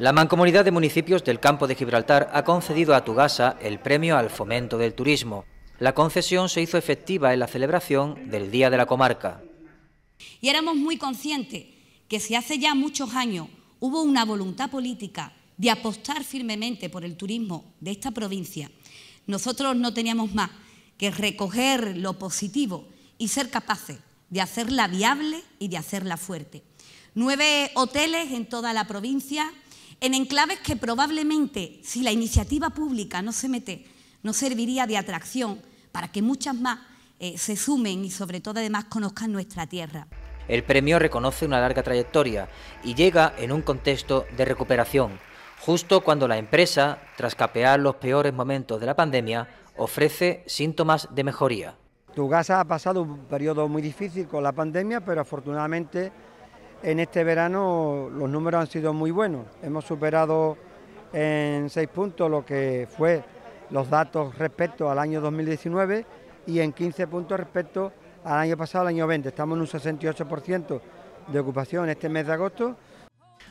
La Mancomunidad de Municipios del Campo de Gibraltar ha concedido a Tugasa el premio al fomento del turismo. La concesión se hizo efectiva en la celebración del Día de la Comarca. Y éramos muy conscientes que si hace ya muchos años hubo una voluntad política de apostar firmemente por el turismo de esta provincia, nosotros no teníamos más que recoger lo positivo y ser capaces de hacerla viable y de hacerla fuerte. Nueve hoteles en toda la provincia, en enclaves que probablemente, si la iniciativa pública no se mete, no serviría de atracción para que muchas más eh, se sumen y sobre todo además conozcan nuestra tierra. El premio reconoce una larga trayectoria y llega en un contexto de recuperación, justo cuando la empresa, tras capear los peores momentos de la pandemia, ofrece síntomas de mejoría. Tugasa ha pasado un periodo muy difícil con la pandemia, pero afortunadamente en este verano los números han sido muy buenos. Hemos superado en seis puntos lo que fue los datos respecto al año 2019 y en 15 puntos respecto al año pasado, al año 20. Estamos en un 68% de ocupación este mes de agosto.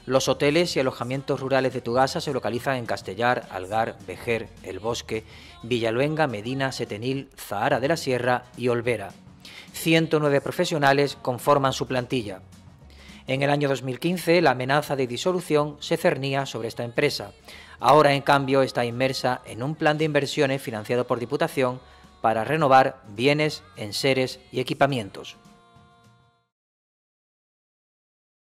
Los hoteles y alojamientos rurales de Tugasa se localizan en Castellar, Algar, Vejer, El Bosque, Villaluenga, Medina, Setenil, Zahara de la Sierra y Olvera. 109 profesionales conforman su plantilla. En el año 2015, la amenaza de disolución se cernía sobre esta empresa. Ahora, en cambio, está inmersa en un plan de inversiones financiado por Diputación para renovar bienes, enseres y equipamientos.